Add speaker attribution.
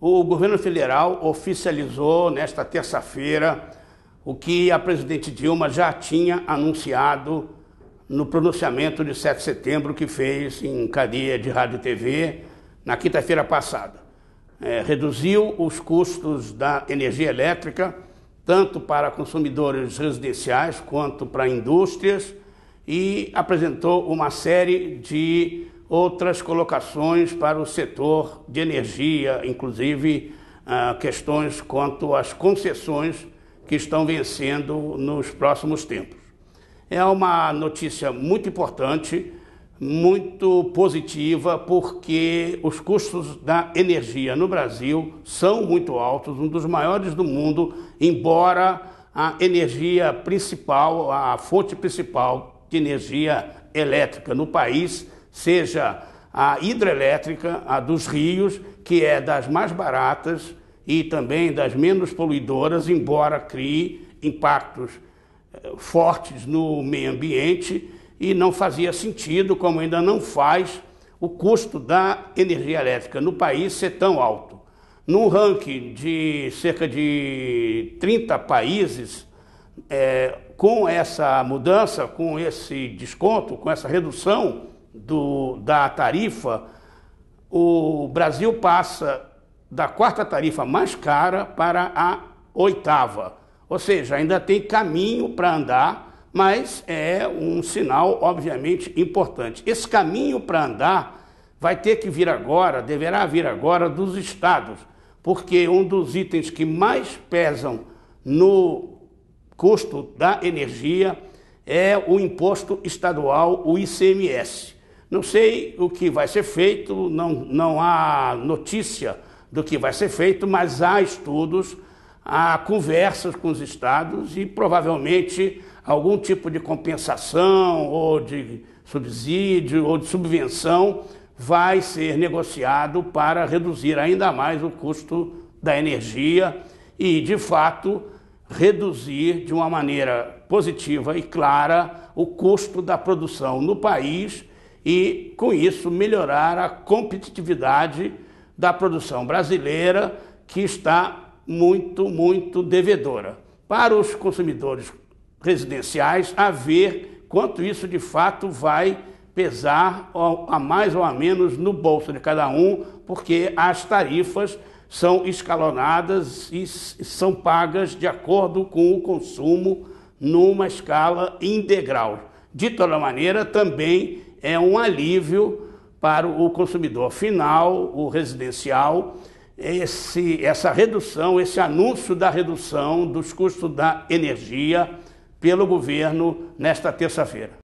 Speaker 1: O governo federal oficializou nesta terça-feira o que a presidente Dilma já tinha anunciado no pronunciamento de 7 de setembro que fez em cadeia de rádio e TV na quinta-feira passada. É, reduziu os custos da energia elétrica, tanto para consumidores residenciais quanto para indústrias, e apresentou uma série de outras colocações para o setor de energia, inclusive ah, questões quanto às concessões que estão vencendo nos próximos tempos. É uma notícia muito importante, muito positiva, porque os custos da energia no Brasil são muito altos, um dos maiores do mundo, embora a energia principal, a fonte principal de energia elétrica no país, seja a hidrelétrica, a dos rios, que é das mais baratas e também das menos poluidoras, embora crie impactos eh, fortes no meio ambiente e não fazia sentido, como ainda não faz, o custo da energia elétrica no país ser tão alto. Num ranking de cerca de 30 países, é, com essa mudança, com esse desconto, com essa redução do, da tarifa, o Brasil passa da quarta tarifa mais cara para a oitava. Ou seja, ainda tem caminho para andar, mas é um sinal, obviamente, importante. Esse caminho para andar vai ter que vir agora, deverá vir agora dos estados, porque um dos itens que mais pesam no custo da energia é o imposto estadual, o ICMS. Não sei o que vai ser feito, não, não há notícia do que vai ser feito, mas há estudos, há conversas com os estados e provavelmente algum tipo de compensação ou de subsídio ou de subvenção vai ser negociado para reduzir ainda mais o custo da energia e, de fato, reduzir de uma maneira positiva e clara o custo da produção no país e, com isso, melhorar a competitividade da produção brasileira, que está muito, muito devedora. Para os consumidores residenciais, a ver quanto isso de fato vai pesar a mais ou a menos no bolso de cada um, porque as tarifas são escalonadas e são pagas de acordo com o consumo numa escala integral. De toda maneira, também é um alívio para o consumidor final, o residencial, esse, essa redução, esse anúncio da redução dos custos da energia pelo governo nesta terça-feira.